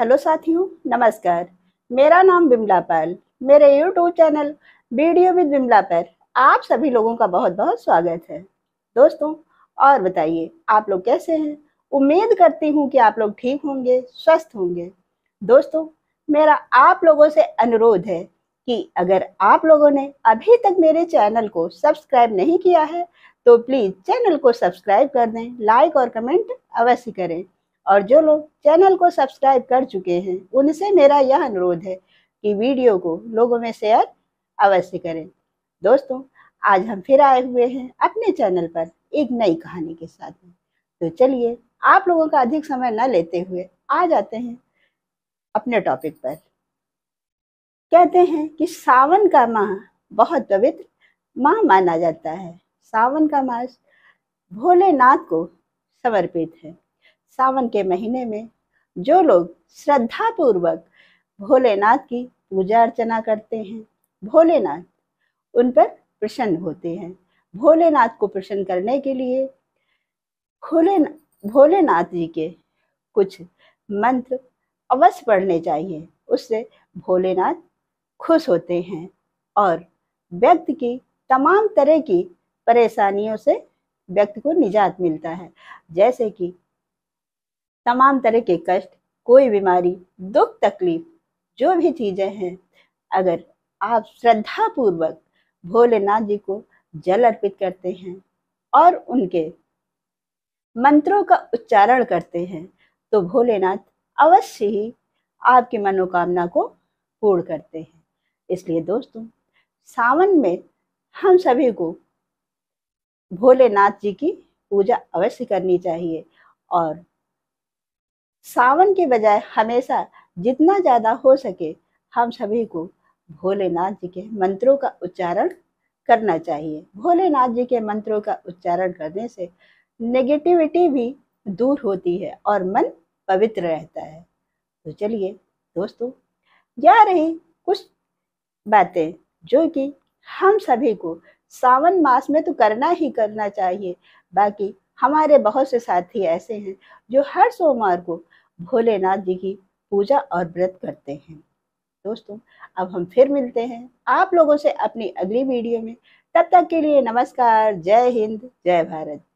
hello साथियों नमस्कार मेरा नाम बिमला पाल मेरे YouTube channel video with Bimla पर आप सभी लोगों का बहुत बहुत स्वागत है दोस्तों और बताइए आप लोग कैसे हैं उम्मीद करती हूँ कि आप लोग ठीक होंगे स्वस्थ होंगे दोस्तों मेरा आप लोगों से अनुरोध है कि अगर आप लोगों ने अभी तक मेरे चैनल को सब्सक्राइब नहीं किया है तो प्लीज़ चैनल को सब्सक्राइब कर दें लाइक और कमेंट अवश्य करें और जो लोग चैनल को सब्सक्राइब कर चुके हैं उनसे मेरा यह अनुरोध है कि वीडियो को लोगों में शेयर अवश्य करें दोस्तों आज हम फिर आए हुए हैं अपने चैनल पर एक नई कहानी के साथ में तो चलिए आप लोगों का अधिक समय न लेते हुए आ जाते हैं अपने टॉपिक पर कहते हैं कि सावन का माह बहुत पवित्र माह माना जाता है सावन का मास भोलेनाथ को समर्पित है सावन के महीने में जो लोग श्रद्धा पूर्वक भोलेनाथ की पूजा अर्चना करते हैं भोलेनाथ उन पर प्रसन्न होते हैं भोलेनाथ को प्रसन्न करने के लिए खुले भोलेनाथ जी के कुछ मंत्र अवश्य पढ़ने चाहिए उससे भोलेनाथ खुश होते हैं और व्यक्ति की तमाम तरह की परेशानियों से व्यक्ति को निजात मिलता है जैसे कि तमाम तरह के कष्ट कोई बीमारी दुख तकलीफ जो भी चीज़ें हैं अगर आप श्रद्धा पूर्वक भोलेनाथ जी को जल अर्पित करते हैं और उनके मंत्रों का उच्चारण करते हैं तो भोलेनाथ अवश्य ही आपकी मनोकामना को पूर्ण करते हैं इसलिए दोस्तों सावन में हम सभी को भोलेनाथ जी की पूजा अवश्य करनी चाहिए और सावन के बजाय हमेशा जितना ज़्यादा हो सके हम सभी को भोलेनाथ जी के मंत्रों का उच्चारण करना चाहिए भोलेनाथ जी के मंत्रों का उच्चारण करने से नेगेटिविटी भी दूर होती है और मन पवित्र रहता है तो चलिए दोस्तों जा रही कुछ बातें जो कि हम सभी को सावन मास में तो करना ही करना चाहिए बाकी हमारे बहुत से साथी ऐसे हैं जो हर सोमवार को भोलेनाथ जी की पूजा और व्रत करते हैं दोस्तों अब हम फिर मिलते हैं आप लोगों से अपनी अगली वीडियो में तब तक के लिए नमस्कार जय हिंद जय भारत